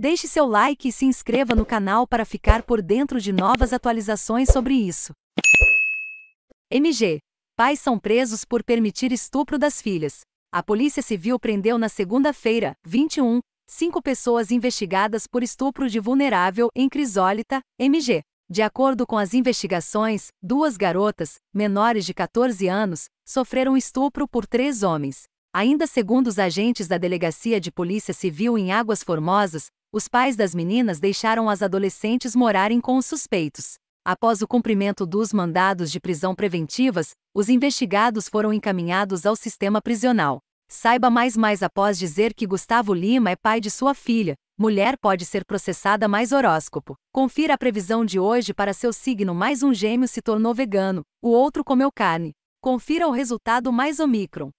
Deixe seu like e se inscreva no canal para ficar por dentro de novas atualizações sobre isso. MG. Pais são presos por permitir estupro das filhas. A Polícia Civil prendeu na segunda-feira, 21, cinco pessoas investigadas por estupro de vulnerável em Crisólita, MG. De acordo com as investigações, duas garotas, menores de 14 anos, sofreram estupro por três homens. Ainda segundo os agentes da Delegacia de Polícia Civil em Águas Formosas, os pais das meninas deixaram as adolescentes morarem com os suspeitos. Após o cumprimento dos mandados de prisão preventivas, os investigados foram encaminhados ao sistema prisional. Saiba mais mais após dizer que Gustavo Lima é pai de sua filha. Mulher pode ser processada mais horóscopo. Confira a previsão de hoje para seu signo. Mais um gêmeo se tornou vegano, o outro comeu carne. Confira o resultado mais Omicron.